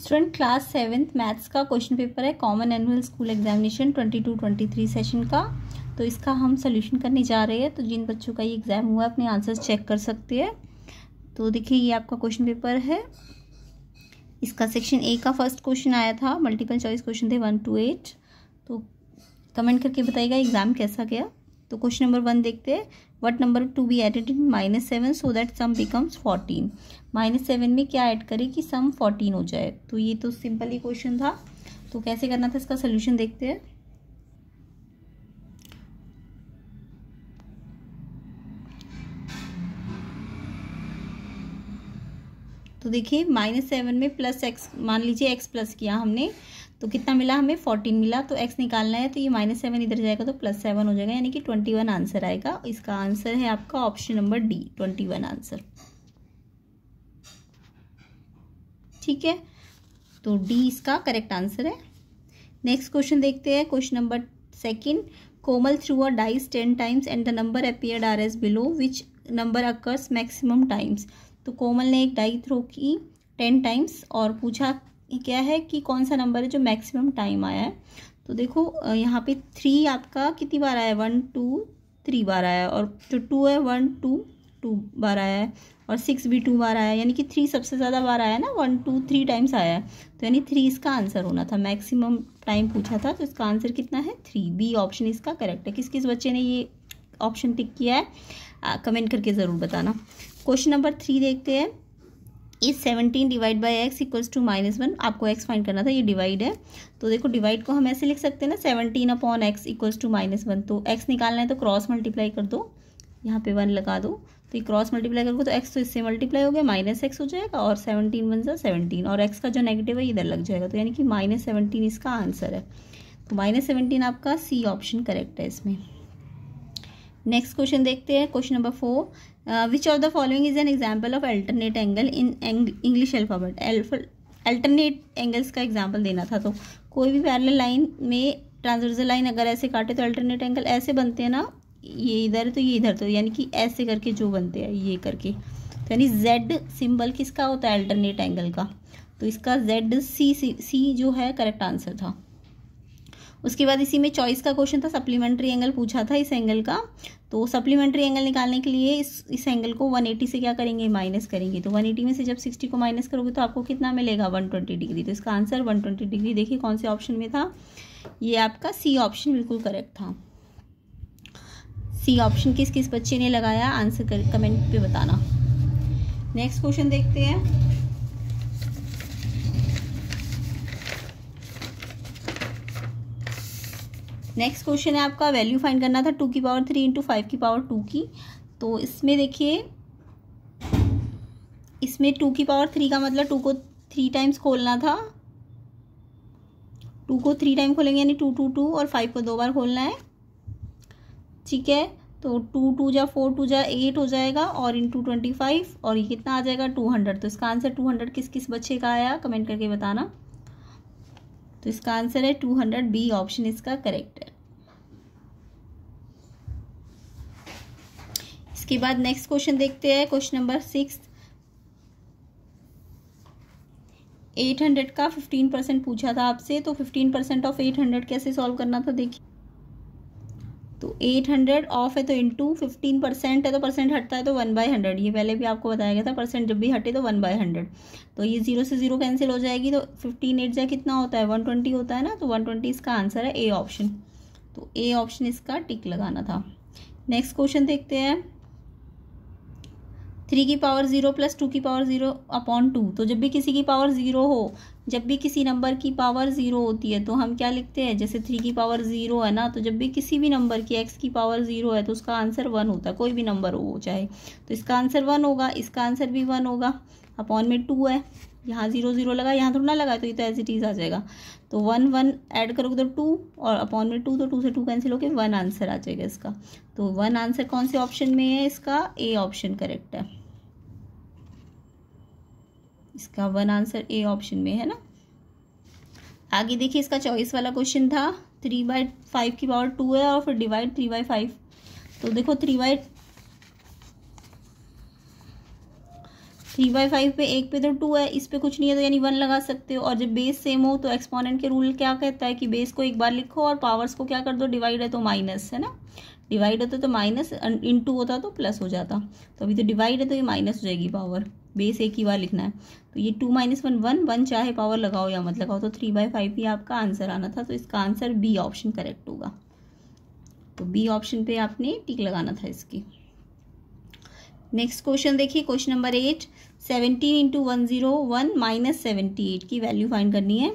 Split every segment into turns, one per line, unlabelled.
student class seventh maths का question paper है common annual school examination twenty two twenty three session का तो इसका हम सोल्यूशन करने जा रहे हैं तो जिन बच्चों का ये एग्ज़ाम हुआ है अपने आंसर्स चेक कर सकते हैं तो देखिए ये आपका क्वेश्चन पेपर है इसका सेक्शन ए का फर्स्ट क्वेश्चन आया था मल्टीपल चॉइस क्वेश्चन थे वन टू एट तो कमेंट करके बताइएगा एग्ज़ाम कैसा गया तो क्वेश्चन नंबर वन देखते हैं what number to be added in minus seven so that sum becomes fourteen minus seven में क्या ऐड करें कि सम फोर्टीन हो जाए तो ये तो सिंपल ही क्वेश्चन था तो कैसे करना था इसका सोल्यूशन देखते हैं तो देखिए माइनस सेवन में प्लस एक्स मान लीजिए एक्स प्लस किया हमने तो कितना मिला हमें फोर्टीन मिला तो एक्स निकालना है तो ये माइनस सेवन इधर जाएगा तो प्लस सेवन हो जाएगा यानी कि ट्वेंटी वन आंसर आएगा इसका आंसर है आपका option number D twenty one answer ठीक है तो डी इसका करेक्ट आंसर है नेक्स्ट क्वेश्चन देखते हैं question number second Komal threw a dice ten times and the number appeared are as below which number occurs maximum times तो कोमल ने एक डाई थ्रो की टेन टाइम्स और पूछा क्या है कि कौन सा नंबर है जो मैक्सिमम टाइम आया है तो देखो यहाँ पे थ्री आपका कितनी बार आया है वन टू थ्री बार आया है और जो टू है वन टू टू बार आया है और सिक्स भी टू बार आया है यानी कि थ्री सबसे ज़्यादा बार आया ना वन टू थ्री टाइम्स आया है तो यानी थ्री इसका आंसर होना था मैक्सिमम टाइम पूछा था तो इसका आंसर कितना है थ्री बी ऑप्शन इसका करेक्ट है किस किस बच्चे ने ये ऑप्शन टिक किया है कमेंट करके ज़रूर बताना क्वेश्चन नंबर थ्री देखते हैं इस seventeen divide by X equals to minus one आपको एक्स फाइंड करना था ये डिवाइड है तो देखो डिवाइड को हम ऐसे लिख सकते हैं ना seventeen upon X equals to minus one तो एक्स निकालना है तो क्रॉस मल्टीप्लाई कर दो यहाँ पे वन लगा दो तो ये क्रॉस मल्टीप्लाई करोगे तो एक्स तो इससे मल्टीप्लाई हो गया माइनस एक्स हो जाएगा और सेवनटीन वन सा सेवनटीन और एक्स का जो नेगेटिव है इधर लग जाएगा तो यानी कि माइनस सेवनटीन इसका आंसर है तो माइनस सेवनटीन आपका सी ऑप्शन करेक्ट है इसमें नेक्स्ट क्वेश्चन देखते हैं question number four which of the following is an example of alternate angle in English alphabet alternate angles का एग्जाम्पल देना था तो कोई भी पैरल लाइन में ट्रांसवर्सल लाइन अगर ऐसे काटे तो अल्टरनेट एंगल ऐसे बनते हैं ना ये इधर तो ये इधर तो यानी कि ऐसे करके जो बनते हैं ये करके तो यानी जेड सिंबल किसका होता है अल्टरनेट एंगल का तो इसका जेड सी सी जो है करेक्ट आंसर था उसके बाद इसी में चॉइस का क्वेश्चन था सप्लीमेंट्री एंगल पूछा था इस एंगल का तो सप्लीमेंट्री एंगल निकालने के लिए इस इस एंगल को 180 से क्या करेंगे माइनस करेंगे तो 180 में से जब 60 को माइनस करोगे तो आपको कितना मिलेगा 120 डिग्री तो इसका आंसर 120 डिग्री देखिए कौन से ऑप्शन में था ये आपका सी ऑप्शन बिल्कुल करेक्ट था सी ऑप्शन किस किस बच्चे ने लगाया आंसर कमेंट पे बताना नेक्स्ट क्वेश्चन देखते हैं नेक्स्ट क्वेश्चन है आपका वैल्यू फाइंड करना था टू की पावर थ्री इंटू फाइव की पावर टू की तो इसमें देखिए इसमें टू की पावर थ्री का मतलब टू को थ्री टाइम्स खोलना था टू को थ्री टाइम खोलेंगे यानी टू टू टू और फाइव को दो बार खोलना है ठीक है तो टू टू जा फोर टू जा एट हो जाएगा और इन टू ट्वेंटी फाइव और ये कितना आ जाएगा टू हंड्रेड तो इसका आंसर टू हंड्रेड किस किस बच्चे का आया कमेंट करके बताना तो इसका आंसर है टू हंड्रेड बी ऑप्शन इसका करेक्ट है इसके बाद नेक्स्ट क्वेश्चन देखते हैं question number six eight hundred का फिफ्टीन परसेंट पूछा था आपसे तो fifteen percent of eight hundred कैसे सॉल्व करना था देखिए तो एट हंड्रेड ऑफ है तो इंटू फिफ्टीन परसेंट है तो परसेंट हटता है तो वन बाई हंड्रेड ये पहले भी आपको बताया गया था परसेंट जब भी हटे तो वन बाय हंड्रेड तो ये जीरो से जीरो कैंसिल हो जाएगी तो फिफ्टीन एट जै कितना होता है वन ट्वेंटी होता है ना तो वन ट्वेंटी इसका आंसर है ए ऑप्शन तो ए ऑप्शन इसका टिक लगाना था नेक्स्ट क्वेश्चन देखते हैं थ्री की पावर ज़ीरो प्लस टू की पावर ज़ीरो अपॉन टू तो जब भी किसी की पावर ज़ीरो हो जब भी किसी नंबर की पावर ज़ीरो होती है तो हम क्या लिखते हैं जैसे थ्री की पावर ज़ीरो है ना तो जब भी किसी भी नंबर की एक्स की पावर ज़ीरो है तो उसका आंसर वन होता है कोई भी नंबर हो चाहे तो इसका आंसर वन होगा इसका आंसर भी वन होगा अपॉन में टू है यहाँ ज़ीरो ज़ीरो लगा यहाँ थोड़ा ना लगा तो ये तो एज इट इज़ आ जाएगा तो वन वन ऐड करोगे तो टू और अपॉन में टू तो टू से टू कैंसिल होकर वन आंसर आ जाएगा इसका तो वन आंसर कौन से ऑप्शन में है इसका ए ऑप्शन करेक्ट है इसका वन आंसर ए ऑप्शन में है ना आगे देखिए इसका चॉइस वाला क्वेश्चन था थ्री बाय फाइव की पावर टू है और फिर डिवाइड थ्री बाय फाइव तो देखो three by three by five पे एक पे तो टू है इस पे कुछ नहीं है तो यानी वन लगा सकते हो और जब बेस सेम हो तो एक्सपोनेंट के रूल क्या कहता है कि बेस को एक बार लिखो और पावर्स को क्या कर दो डिवाइड है तो माइनस है ना डिवाइड तो, तो होता तो माइनस इन टू होता तो प्लस हो जाता तो अभी तो डिवाइड है तो ये माइनस हो जाएगी पावर बेस एक ही बार लिखना है तो ये two minus one one one चाहे पावर लगाओ या मत लगाओ तो थ्री बाई फाइव ही आपका आंसर आना था तो इसका आंसर बी ऑप्शन करेक्ट होगा तो बी ऑप्शन पे आपने टिक लगाना था इसकी नेक्स्ट क्वेश्चन देखिए question number eight seventeen into one zero one minus seventy eight की वैल्यू फाइंड करनी है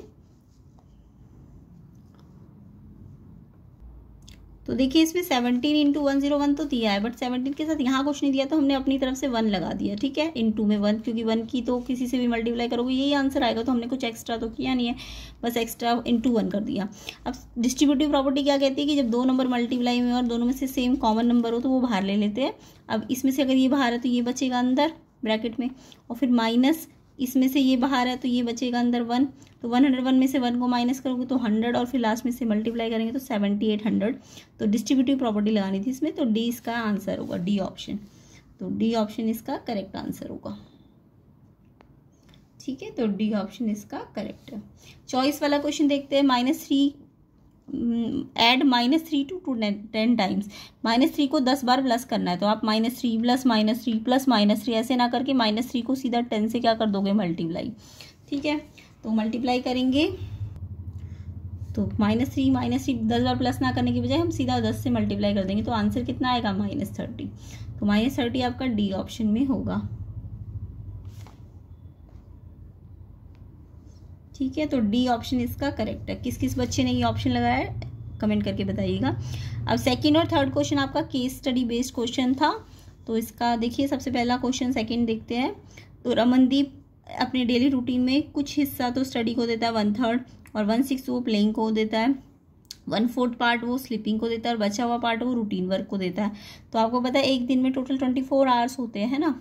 तो देखिए इसमें seventeen into one zero one तो दिया है बट सेवनटीन के साथ यहाँ कुछ नहीं दिया तो हमने अपनी तरफ से वन लगा दिया ठीक है इन टू में वन क्योंकि वन की तो किसी से भी मल्टीप्लाई करोगे यही आंसर आएगा तो हमने कुछ एक्स्ट्रा तो किया नहीं है बस एक्स्ट्रा इन टू वन कर दिया अब डिस्ट्रीब्यूटिव प्रॉपर्टी क्या कहती है कि जब दो नंबर मल्टीप्लाई में और दोनों में से सेम कॉमन नंबर हो तो वो बाहर ले लेते हैं अब इसमें से अगर ये बाहर है तो ये बचेगा अंदर ब्रैकेट में और फिर माइनस इसमें से ये बाहर है तो ये बचेगा अंदर वन तो 101 में से वन को माइनस करोगे तो 100 और फिर लास्ट में से मल्टीप्लाई करेंगे तो 7800 तो डिस्ट्रीब्यूटिव प्रॉपर्टी लगानी थी इसमें तो डी इसका आंसर होगा डी ऑप्शन तो डी ऑप्शन इसका करेक्ट आंसर होगा ठीक है तो डी ऑप्शन इसका करेक्ट है चॉइस वाला क्वेश्चन देखते हैं minus three add minus three to two ten times minus three को दस बार प्लस करना है तो आप minus three plus minus three plus minus three ऐसे ना करके माइनस थ्री को सीधा टेन से क्या कर दोगे मल्टीप्लाई ठीक है तो मल्टीप्लाई करेंगे तो माइनस थ्री माइनस थ्री दस बार प्लस ना करने की बजाय हम सीधा दस से मल्टीप्लाई कर देंगे तो आंसर कितना आएगा माइनस थर्टी तो माइनस थर्टी आपका डी ऑप्शन में होगा ठीक है तो डी ऑप्शन इसका करेक्ट है किस किस बच्चे ने ये ऑप्शन लगाया है कमेंट करके बताइएगा अब सेकेंड और थर्ड क्वेश्चन आपका केस स्टडी बेस्ड क्वेश्चन था तो इसका देखिए सबसे पहला क्वेश्चन सेकेंड देखते हैं तो रमनदीप अपने डेली रूटीन में कुछ हिस्सा तो स्टडी को देता है वन थर्ड और वन सिक्स वो प्लेइंग को देता है वन फोर्थ पार्ट वो स्लीपिंग को देता है और बचा हुआ पार्ट वो रूटीन वर्क को देता है तो आपको पता है एक दिन में टोटल ट्वेंटी फोर आवर्स होते हैं ना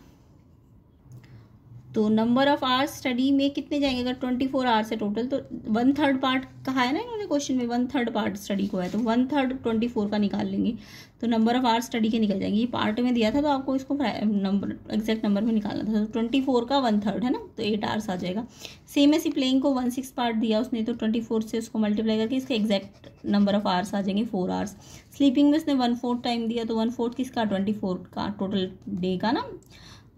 तो नंबर ऑफ आवर्स स्टडी में कितने जाएंगे अगर ट्वेंटी फोर आवर्स है टोटल तो वन थर्ड पार्ट कहा है ना इन्होंने क्वेश्चन में वन थर्ड पार्ट स्टडी को है तो वन थर्ड ट्वेंटी फोर का निकाल लेंगे तो नंबर ऑफ आवर्स स्टडी के निकल जाएंगे ये पार्ट में दिया था तो आपको इसको नंबर एग्जैक्ट नंबर में निकालना था तो ट्वेंटी फोर का वन थर्ड है ना तो एट आवर्स आ जाएगा सेम ऐसी प्लेइंग को वन सिक्स पार्ट दिया उसने तो ट्वेंटी फोर से उसको मल्टीप्लाई करके इसके एग्जैक्ट नंबर ऑफ आवर्स आ जाएंगे फोर आवर्स स्लीपिंग में उसने वन फोर्थ टाइम दिया तो वन फोर्थ किसका ट्वेंटी फोर का टोटल डे का ना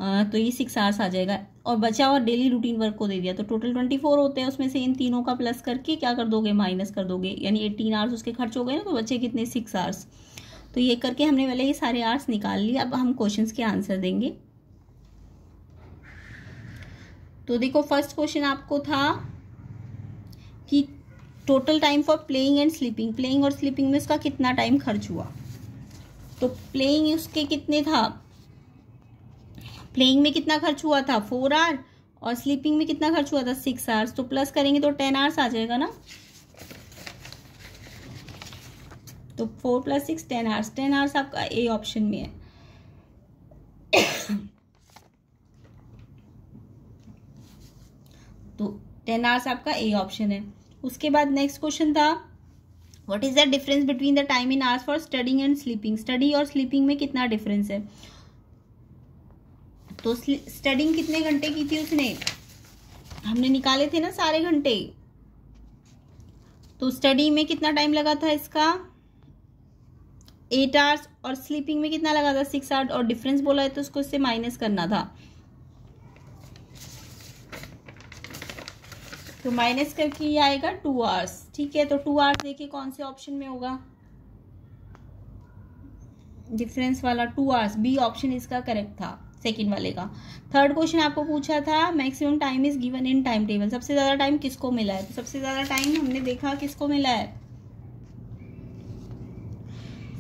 आ, तो ये सिक्स आवर्स आ जाएगा और बचा और डेली रूटीन वर्क को दे दिया तो टोटल ट्वेंटी फोर होते हैं उसमें से इन तीनों का प्लस करके क्या कर दोगे माइनस कर दोगे यानी एटीन आवर्स उसके खर्च हो गए ना तो बचे कितने सिक्स आवर्स तो ये करके हमने पहले ये सारे आर्ट्स निकाल लिए अब हम क्वेश्चन के आंसर देंगे तो देखो फर्स्ट क्वेश्चन आपको था कि total time for playing and sleeping playing और स्लीपिंग में उसका कितना टाइम खर्च हुआ तो प्लेइंग उसके कितने था प्लेइंग में कितना खर्च हुआ था फोर आवर और स्लीपिंग में कितना खर्च हुआ था सिक्स आवर्स तो प्लस करेंगे तो टेन आवर्स आ जाएगा ना तो four plus six ten hours ten hours आपका ए ऑप्शन में है तो टेन आवर्स आपका ए ऑप्शन है उसके बाद नेक्स्ट क्वेश्चन था what is the difference between the time in hours for studying and sleeping study और स्लीपिंग में कितना डिफरेंस है तो स्टडिंग कितने घंटे की थी उसने हमने निकाले थे ना सारे घंटे तो स्टडी में कितना टाइम लगा था इसका एट आवर्स और स्लीपिंग में कितना लगा था सिक्स आवर्स और डिफरेंस बोला है तो उसको इससे माइनस करना था तो माइनस करके ये आएगा टू आवर्स ठीक है तो टू आवर्स देखिए कौन से ऑप्शन में होगा डिफरेंस वाला टू आवर्स बी ऑप्शन इसका करेक्ट था सेकेंड वाले का थर्ड क्वेश्चन आपको पूछा था maximum time is given in time table सबसे ज़्यादा टाइम किसको मिला है सबसे ज़्यादा टाइम हमने देखा किसको मिला है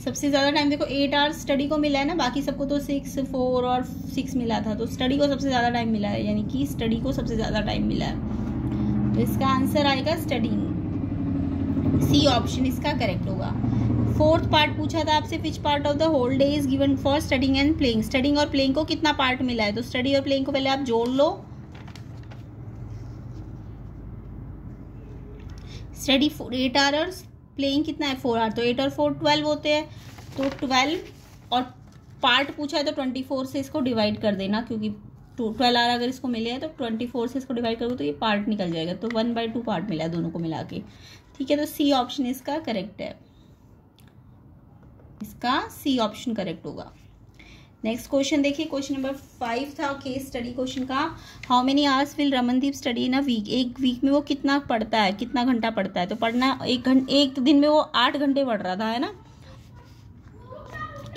सबसे ज़्यादा टाइम देखो एट आवर्स स्टडी को मिला है ना बाकी सबको तो सिक्स फोर और सिक्स मिला था तो स्टडी को सबसे ज़्यादा टाइम मिला है यानी कि स्टडी को सबसे ज़्यादा टाइम मिला है तो इसका आंसर आएगा स्टडी सी ऑप्शन इसका करेक्ट होगा फोर्थ पार्ट पूछा था आपसे which part of the whole day is given for studying and playing studying और प्लेइंग को कितना पार्ट मिला है तो स्टडी और प्लेइंग को पहले आप जोड़ लो स्टडी एट और प्लेइंग कितना है फोर आर तो एट और फोर ट्वेल्व होते हैं तो ट्वेल्व और पार्ट पूछा है तो ट्वेंटी फोर से इसको डिवाइड कर देना क्योंकि ट्वेल्व आर अगर इसको मिले हैं तो ट्वेंटी फोर से इसको डिवाइड करोगे तो ये पार्ट निकल जाएगा तो वन बाई टू पार्ट मिला है दोनों को मिला के ठीक है तो सी ऑप्शन इसका करेक्ट है इसका सी ऑप्शन करेक्ट होगा नेक्स्ट क्वेश्चन देखिए क्वेश्चन नंबर फाइव था केस स्टडी क्वेश्चन का how many hours will Ramandeep study in a week एक वीक में वो कितना पढ़ता है कितना घंटा पढ़ता है तो पढ़ना एक घंटे एक दिन में वो आठ घंटे पढ़ रहा था है ना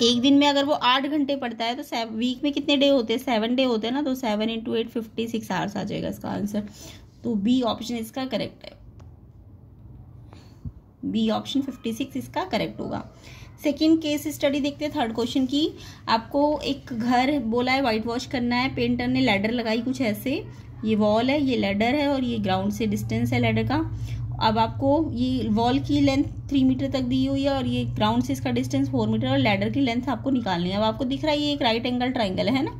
एक दिन में अगर वो आठ घंटे पढ़ता है तो वीक में कितने डे होते हैं सेवन डे होते हैं ना तो seven into eight fifty six hours आ जाएगा इसका आंसर तो बी ऑप्शन इसका करेक्ट है बी ऑप्शन 56 इसका करेक्ट होगा सेकेंड केस स्टडी देखते हैं थर्ड क्वेश्चन की आपको एक घर बोला है वाइट वॉश करना है पेंटर ने लेडर लगाई कुछ ऐसे ये वॉल है ये लेडर है और ये ग्राउंड से डिस्टेंस है लेडर का अब आपको ये वॉल की लेंथ थ्री मीटर तक दी हुई है और ये ग्राउंड से इसका डिस्टेंस फोर मीटर और लेडर की लेंथ आपको निकालनी है अब आपको दिख रहा है ये एक राइट एंगल ट्राइंगल है ना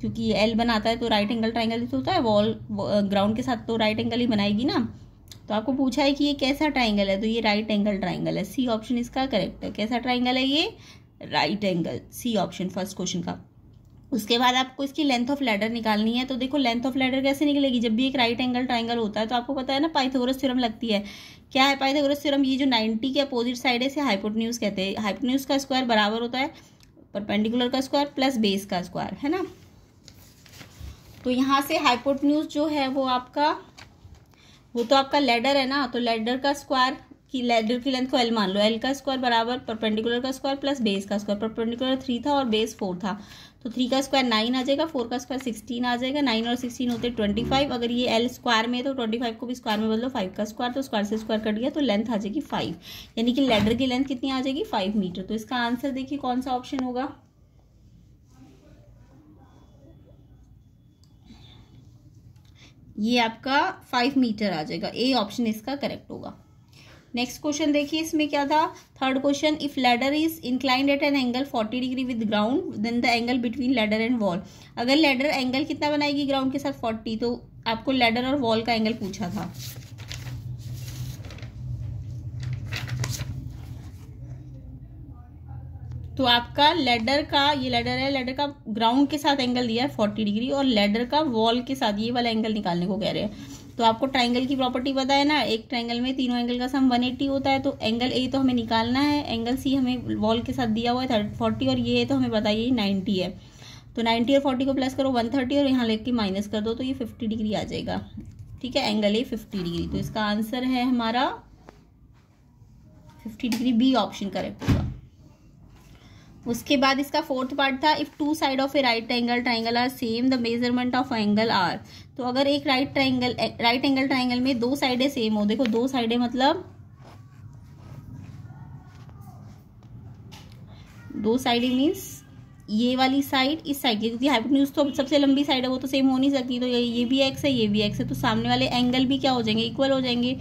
क्योंकि ये एल बनाता है तो राइट एंगल ट्राइंगल होता है वॉल ग्राउंड के साथ तो राइट एंगल ही बनाएगी ना तो आपको पूछा है कि ये कैसा ट्राइंगल है तो ये राइट एंगल ट्राइंगल है सी ऑप्शन इसका करेक्ट है कैसा ट्राइंगल है ये right angle C option first question का उसके बाद आपको इसकी लेंथ ऑफ लेडर निकालनी है तो देखो लेंथ ऑफ लेडर कैसे निकलेगी जब भी एक राइट एंगल ट्राइंगल होता है तो आपको पता है ना पाइथोगोरस थ्योरम लगती है क्या है पाइथोगोरस थ्योरम ये जो 90 के अपोजिट साइड है इसे हाइपोटन्यूज कहते हैं हाइपोटन्यूज का स्क्वायर बराबर होता है परपेंडिकुलर का स्क्वायर प्लस बेस का स्क्वायर है ना तो यहाँ से हाइपोटन्यूज जो है वो आपका वो तो आपका लेडर है ना तो लेडर का स्क्वायर की लेडर की लेंथ को एल मान लो एल का स्क्वायर बराबर परपेंडिकुलर का स्क्वायर प्लस बेस का स्क्वायर परपेंडिकुलर थ्री था और बेस फोर था तो थ्री का स्क्वायर नाइन आ जाएगा फोर का स्क्वायर सिक्सटीन आ जाएगा नाइन और सिक्सटीन होते ट्वेंटी फाइव अगर ये एल स्क्वायर में तो ट्वेंटी फाइव को भी स्क्वायर में बदलो फाइव का स्क्वायर तो स्क्वायर से स्क्वायर कट गया तो लेंथ आ जाएगी फाइव यानी कि लेडर की लेंथ कितनी आ जाएगी फाइव मीटर तो इसका आंसर देखिए कौन सा ऑप्शन होगा ये आपका फाइव मीटर आ जाएगा ए ऑप्शन इसका करेक्ट होगा नेक्स्ट क्वेश्चन देखिए इसमें क्या था third question if ladder is inclined at an angle 40 degree with ground then the angle between ladder and wall अगर लेडर एंगल कितना बनाएगी ग्राउंड के साथ 40 तो आपको लेडर और वॉल का एंगल पूछा था तो आपका लेडर का ये लेडर है लेडर का ग्राउंड के साथ एंगल दिया है फोर्टी डिग्री और लेडर का वॉल के साथ ये वाला एंगल निकालने को कह रहे हैं तो आपको ट्राइंगल की प्रॉपर्टी पता है ना एक ट्राइंगल में तीनों एंगल का सम 180 होता है तो एंगल ए तो हमें निकालना है एंगल सी हमें वॉल के साथ दिया हुआ है थर्ट फोर्टी और ये है तो हमें पता है ये नाइन्टी है तो नाइन्टी और फोर्टी को प्लस करो वन थर्टी और यहाँ लेके माइनस कर दो तो ये फिफ्टी डिग्री आ जाएगा ठीक है एंगल ए फिफ्टी डिग्री तो इसका आंसर है हमारा fifty degree B option correct होगा उसके बाद इसका फोर्थ पार्ट था if two side of a right angle triangle are same the measurement of angle are तो अगर एक right triangle right angle triangle में दो साइडें सेम हो देखो दो साइडें मतलब दो साइडें मीन्स ये वाली साइड इस साइड की क्योंकि हाइपोटन्यूज तो सबसे लंबी साइड है वो तो सेम हो नहीं सकती तो ये ये भी एक्स है ये भी एक्स है तो सामने वाले एंगल भी क्या हो जाएंगे इक्वल हो जाएंगे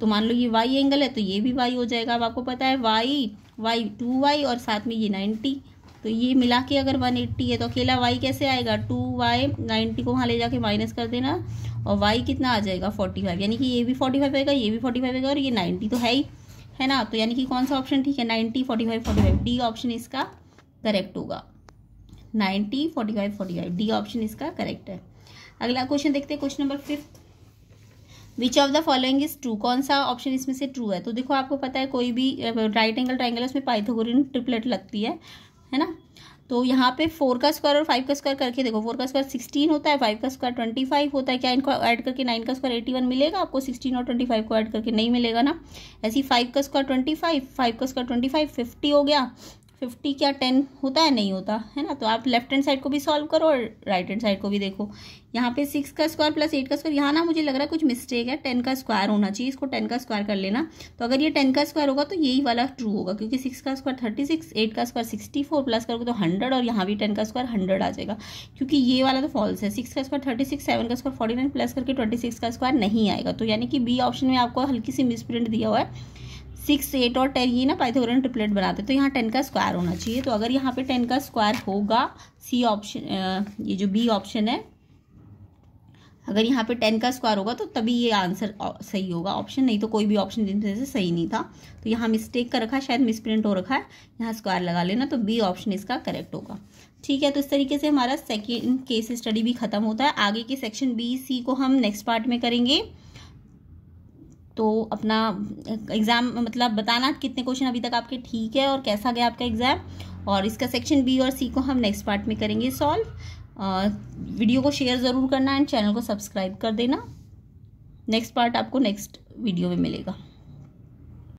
तो मान लो ये वाई एंगल है तो ये भी वाई हो जाएगा अब आपको पता है वाई वाई टू वाई और साथ में ये नाइन्टी तो ये मिला के अगर वन एट्टी है तो अकेला वाई कैसे आएगा टू वाई नाइन्टी को वहाँ ले जाके माइनस कर देना और वाई कितना आ जाएगा फोर्टी फाइव यानी कि ये भी फोर्टी फाइव आएगा ये भी फोर्टी फाइव आएगा और ये नाइन्टी तो है ही है ना तो यानी कि कौन सा ऑप्शन ठीक है ninety forty five forty five D option इसका करेक्ट होगा ninety forty five forty five D option इसका करेक्ट है अगला क्वेश्चन देखते हैं question number fifth which of the following is true कौन सा ऑप्शन इसमें से ट्रू है तो देखो आपको पता है कोई भी राइट एंगल ट्राइंगल उसमें पाइथागोरियन ट्रिपलेट लगती है है ना तो यहाँ पे फोर का स्क्वायर और फाइव का स्क्वायर करके देखो फोर का स्क्वायर सिक्सटीन होता है फाइव का स्क्वायर ट्वेंटी फाइव होता है क्या इनको ऐड करके नाइन का स्क्वायर एटी वन मिलेगा आपको सिक्सटीन और ट्वेंटी फाइव को ऐड करके नहीं मिलेगा ना ऐसे ही फाइव का स्क्वायर ट्वेंटी फाइव फाइव का स्क्वायर ट्वेंटी फाइव फिफ्टी हो गया फिफ्टी क्या टेन होता है नहीं होता है ना तो आप लेफ्ट हैंड साइड को भी सॉल्व करो और राइट हैंड साइड को भी देखो यहाँ पे सिक्स का स्क्वायर प्लस एट का स्क्वायर यहाँ ना मुझे लग रहा है कुछ मिस्टेक है टेन का स्क्वायर होना चाहिए इसको टेन का स्क्वायर कर लेना तो अगर ये टेन का स्क्वायर होगा तो यही वाला ट्रू होगा क्योंकि सिक्स का स्क्वायर थर्टी सिक्स एट का स्क्वायर सिक्सटी फोर प्लस करोगे तो हंड्रेड और यहाँ भी टेन का स्क्वायर हंड्रेड आ जाएगा क्योंकि ये वाला तो फॉल्स है सिक्स का स्क्वायर थर्टी सिक्स सेवन का स्क्वायर फोर्टी नाइन प्लस करके ट्वेंटी सिक्स का स्क्वायर नहीं आएगा तो यानी कि बी ऑप्शन में आपको हल्की सी मिसप्रिंट दिया हुआ है सिक्स एट और टेन ही ना पाइथागोरन ट्रिपलेट बनाते हैं तो यहाँ टेन का स्क्वायर होना चाहिए तो अगर यहाँ पे टेन का स्क्वायर होगा सी ऑप्शन ये जो बी ऑप्शन है अगर यहाँ पे टेन का स्क्वायर होगा तो तभी ये आंसर सही होगा ऑप्शन नहीं तो कोई भी ऑप्शन जिनसे से सही नहीं था तो यहाँ मिस्टेक कर रखा शायद मिसप्रिंट हो रखा है यहाँ स्क्वायर लगा लेना तो बी ऑप्शन इसका करेक्ट होगा ठीक है तो इस तरीके से हमारा सेकेंड केस स्टडी भी खत्म होता है आगे के सेक्शन बी सी को हम नेक्स्ट पार्ट में करेंगे तो अपना एग्ज़ाम मतलब बताना कितने क्वेश्चन अभी तक आपके ठीक है और कैसा गया आपका एग्ज़ाम और इसका सेक्शन बी और सी को हम नेक्स्ट पार्ट में करेंगे सॉल्व वीडियो को शेयर ज़रूर करना एंड चैनल को सब्सक्राइब कर देना नेक्स्ट पार्ट आपको नेक्स्ट वीडियो में मिलेगा